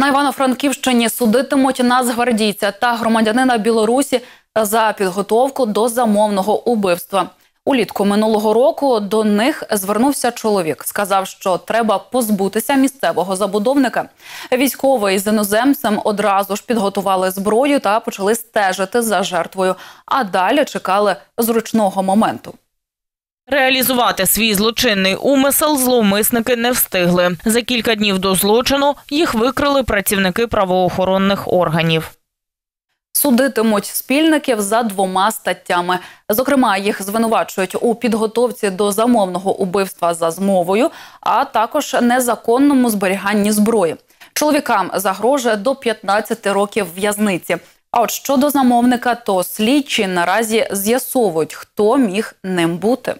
На Івано-Франківщині судитимуть нацгвардійця та громадянина Білорусі за підготовку до замовного убивства. Улітку минулого року до них звернувся чоловік. Сказав, що треба позбутися місцевого забудовника. Військовий з іноземцем одразу ж підготували зброю та почали стежити за жертвою, а далі чекали зручного моменту. Реалізувати свій злочинний умисел зловмисники не встигли. За кілька днів до злочину їх викрили працівники правоохоронних органів. Судитимуть спільників за двома статтями. Зокрема, їх звинувачують у підготовці до замовного убивства за змовою, а також незаконному зберіганні зброї. Чоловікам загрожує до 15 років в'язниці. А от щодо замовника, то слідчі наразі з'ясовують, хто міг ним бути.